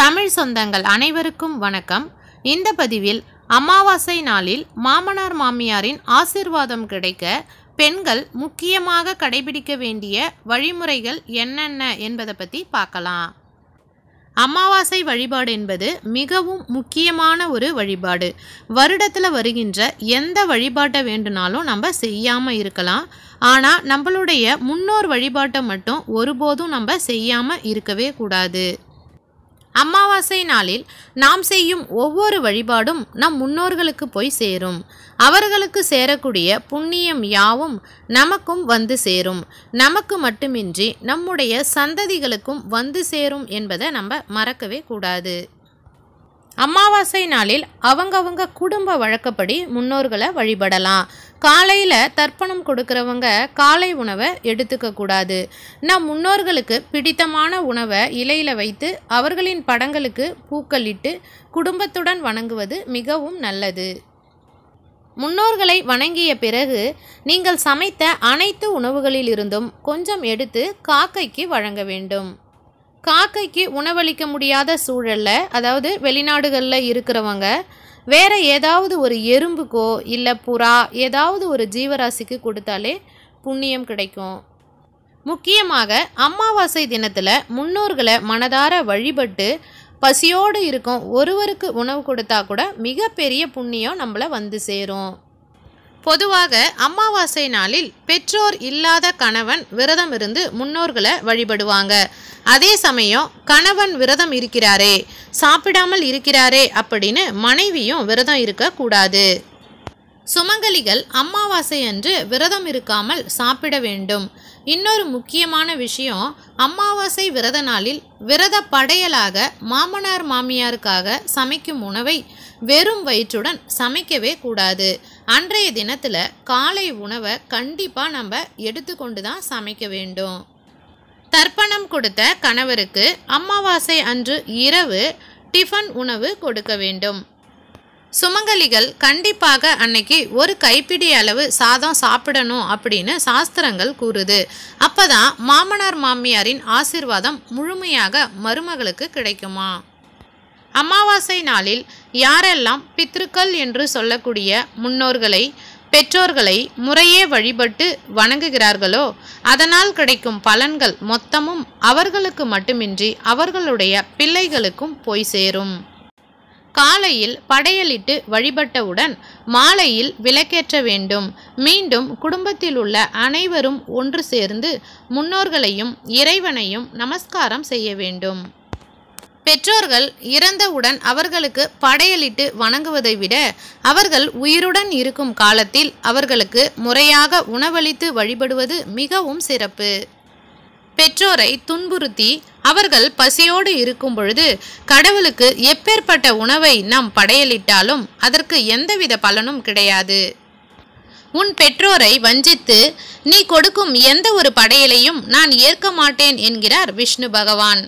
தமிழ் சொந்தங்கள் அனைவருக்கும் வணக்கம் இந்த பதிவில் அமாவாசை நாளில் மாமனார் மாமியாரின் ஆசிர்வாதம் கிடைக்க பெண்கள் முக்கியமாக கடைபிடிக்க வேண்டிய வழிமுறைகள் என்னென்ன என்பதை பற்றி பார்க்கலாம் அமாவாசை வழிபாடு என்பது மிகவும் முக்கியமான ஒரு வழிபாடு வருடத்தில் வருகின்ற எந்த வழிபாட்டை வேண்டுனாலும் நம்ம செய்யாமல் இருக்கலாம் ஆனால் நம்மளுடைய முன்னோர் வழிபாட்டை மட்டும் ஒருபோதும் நம்ம செய்யாமல் இருக்கவே கூடாது அமாவாசை நாளில் நாம் செய்யும் ஒவ்வொரு வழிபாடும் நம் முன்னோர்களுக்கு போய் சேரும் அவர்களுக்கு சேரக்கூடிய புண்ணியம் யாவும் நமக்கும் வந்து சேரும் நமக்கு மட்டுமின்றி நம்முடைய சந்ததிகளுக்கும் வந்து சேரும் என்பதை நம்ம மறக்கவே கூடாது அமாவாசை நாளில் அவங்கவங்க குடும்ப வழக்கப்படி முன்னோர்களை வழிபடலாம் காலையில் தர்ப்பணம் கொடுக்குறவங்க காலை உணவை எடுத்துக்க கூடாது நம் முன்னோர்களுக்கு பிடித்தமான உணவை இலையில் வைத்து அவர்களின் படங்களுக்கு பூக்களிட்டு குடும்பத்துடன் வணங்குவது மிகவும் நல்லது முன்னோர்களை வணங்கிய பிறகு நீங்கள் சமைத்த அனைத்து உணவுகளிலிருந்தும் கொஞ்சம் எடுத்து காக்கைக்கு வழங்க வேண்டும் காக்கைக்கு உணவளிக்க முடியாத சூழலில் அதாவது வெளிநாடுகளில் இருக்கிறவங்க வேறு ஏதாவது ஒரு எறும்புக்கோ இல்லை புறா ஏதாவது ஒரு ஜீவராசிக்கு கொடுத்தாலே புண்ணியம் கிடைக்கும் முக்கியமாக அமாவாசை தினத்தில் முன்னோர்களை மனதார வழிபட்டு பசியோடு இருக்கும் ஒருவருக்கு உணவு கொடுத்தா கூட மிகப்பெரிய புண்ணியம் நம்மளை வந்து சேரும் பொதுவாக அமாவாசை நாளில் பெற்றோர் இல்லாத கணவன் விரதம் இருந்து முன்னோர்களை வழிபடுவாங்க அதே சமயம் கணவன் விரதம் இருக்கிறாரே சாப்பிடாமல் இருக்கிறாரே அப்படின்னு மனைவியும் விரதம் இருக்கக்கூடாது சுமங்கலிகள் அமாவாசை அன்று விரதம் இருக்காமல் சாப்பிட வேண்டும் இன்னொரு முக்கியமான விஷயம் அமாவாசை விரத நாளில் விரத படையலாக மாமனார் மாமியாருக்காக சமைக்கும் உணவை வெறும் வயிற்றுடன் சமைக்கவே கூடாது அன்றைய தினத்தில் காலை உணவை கண்டிப்பாக நம்ம எடுத்துக்கொண்டு தான் சமைக்க வேண்டும் தர்ப்பணம் கொடுத்த கணவருக்கு அமாவாசை அன்று இரவு டிஃபன் உணவு கொடுக்க வேண்டும் சுமங்கலிகள் கண்டிப்பாக அன்னைக்கு ஒரு கைப்பிடி அளவு சாதம் சாப்பிடணும் அப்படின்னு சாஸ்திரங்கள் கூறுது அப்போதான் மாமனார் மாமியாரின் ஆசிர்வாதம் முழுமையாக மருமகளுக்கு கிடைக்குமா அமாவாசை நாளில் யாரெல்லாம் பித்ருக்கள் என்று சொல்லக்கூடிய முன்னோர்களை பெற்றோர்களை முறையே வழிபட்டு வணங்குகிறார்களோ அதனால் கிடைக்கும் பலன்கள் மொத்தமும் அவர்களுக்கு மட்டுமின்றி அவர்களுடைய பிள்ளைகளுக்கும் போய் சேரும் காலையில் படையலிட்டு வழிபட்டவுடன் மாலையில் விளக்கேற்ற வேண்டும் மீண்டும் குடும்பத்தில் உள்ள அனைவரும் ஒன்று சேர்ந்து முன்னோர்களையும் இறைவனையும் நமஸ்காரம் செய்ய வேண்டும் பெற்றோர்கள் இறந்தவுடன் அவர்களுக்கு படையலிட்டு வணங்குவதை விட அவர்கள் உயிருடன் இருக்கும் காலத்தில் அவர்களுக்கு முறையாக உணவளித்து வழிபடுவது மிகவும் சிறப்பு பெற்றோரை துன்புறுத்தி அவர்கள் பசியோடு இருக்கும் பொழுது கடவுளுக்கு எப்பேற்பட்ட உணவை நாம் படையலிட்டாலும் அதற்கு எந்தவித பலனும் கிடையாது உன் பெற்றோரை வஞ்சித்து நீ கொடுக்கும் எந்த ஒரு படையலையும் நான் ஏற்க மாட்டேன் என்கிறார் விஷ்ணு பகவான்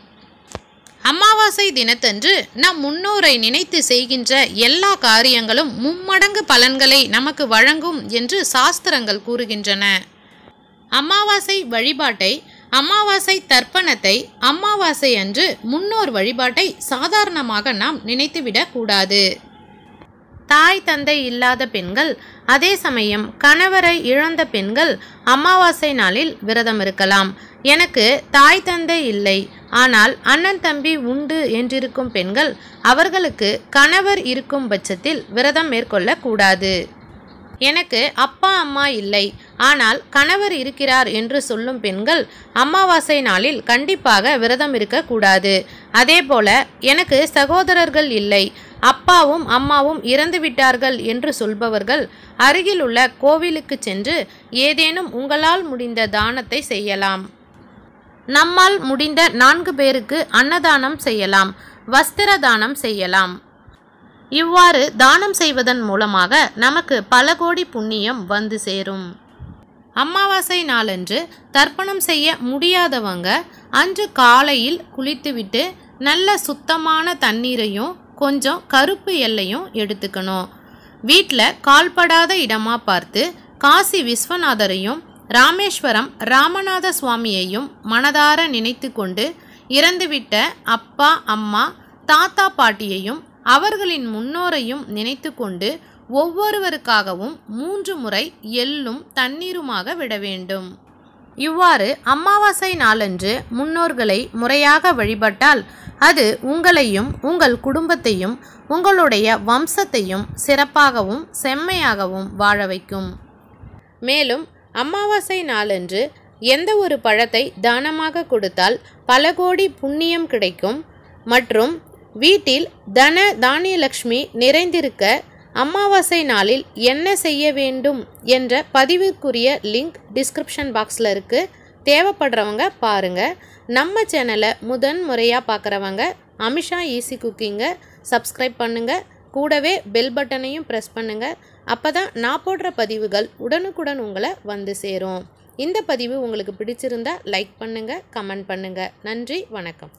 அமாவாசை தினத்தன்று நம் முன்னோரை நினைத்து செய்கின்ற எல்லா காரியங்களும் மும்மடங்கு பலன்களை நமக்கு வழங்கும் என்று சாஸ்திரங்கள் கூறுகின்றன அமாவாசை வழிபாட்டை அமாவாசை தர்ப்பணத்தை அமாவாசை அன்று முன்னோர் வழிபாட்டை சாதாரணமாக நாம் நினைத்துவிடக் கூடாது தாய் தந்தை இல்லாத பெண்கள் அதே சமயம் கணவரை இழந்த பெண்கள் அமாவாசை நாளில் விரதம் இருக்கலாம் எனக்கு தாய் தந்தை இல்லை ஆனால் அண்ணன் தம்பி உண்டு என்றிருக்கும் பெண்கள் அவர்களுக்கு கணவர் இருக்கும் பட்சத்தில் விரதம் மேற்கொள்ளக்கூடாது எனக்கு அப்பா அம்மா இல்லை ஆனால் கணவர் இருக்கிறார் என்று சொல்லும் பெண்கள் அமாவாசை நாளில் கண்டிப்பாக விரதம் இருக்கக்கூடாது அதேபோல எனக்கு சகோதரர்கள் இல்லை அப்பாவும் அம்மாவும் இறந்து விட்டார்கள் என்று சொல்பவர்கள் அருகிலுள்ள கோவிலுக்கு சென்று ஏதேனும் உங்களால் முடிந்த தானத்தை செய்யலாம் நம்மால் முடிந்த நான்கு பேருக்கு அன்னதானம் செய்யலாம் வஸ்திர தானம் செய்யலாம் இவ்வாறு தானம் செய்வதன் மூலமாக நமக்கு பல கோடி புண்ணியம் வந்து சேரும் அமாவாசை நாளன்று தர்ப்பணம் செய்ய முடியாதவங்க அன்று காலையில் குளித்துவிட்டு நல்ல சுத்தமான தண்ணீரையும் கொஞ்சம் கருப்பு எல்லையும் எடுத்துக்கணும் வீட்டில் கால்படாத இடமா பார்த்து காசி விஸ்வநாதரையும் ராமேஸ்வரம் ராமநாத சுவாமியையும் மனதார நினைத்து கொண்டு இறந்துவிட்ட அப்பா அம்மா தாத்தா பாட்டியையும் அவர்களின் முன்னோரையும் நினைத்து கொண்டு ஒவ்வொருவருக்காகவும் மூன்று முறை எள்ளும் தண்ணீருமாக விட வேண்டும் இவ்வாறு அமாவாசை நாளன்று முன்னோர்களை முறையாக வழிபட்டால் அது உங்களையும் உங்கள் குடும்பத்தையும் உங்களுடைய வம்சத்தையும் சிறப்பாகவும் செம்மையாகவும் வாழ வைக்கும் மேலும் அமாவாசை நாளன்று எந்த ஒரு பழத்தை தானமாக கொடுத்தால் பல கோடி புண்ணியம் கிடைக்கும் மற்றும் வீட்டில் தன தானியலக்ஷ்மி நிறைந்திருக்க அமாவாசை நாளில் என்ன செய்ய வேண்டும் என்ற பதிவிற்குரிய லிங்க் டிஸ்கிரிப்ஷன் பாக்ஸில் இருக்குது தேவைப்படுறவங்க பாருங்கள் நம்ம சேனலை முதன் முறையாக பார்க்குறவங்க அமிஷா ஈஸி குக்கிங்கை சப்ஸ்கிரைப் பண்ணுங்கள் கூடவே பெல் பட்டனையும் ப்ரெஸ் பண்ணுங்கள் அப்போ தான் நான் போடுற பதிவுகள் உடனுக்குடன் உங்களை வந்து சேரும் இந்த பதிவு உங்களுக்கு பிடிச்சிருந்தா லைக் பண்ணுங்கள் கமெண்ட் பண்ணுங்கள் நன்றி வணக்கம்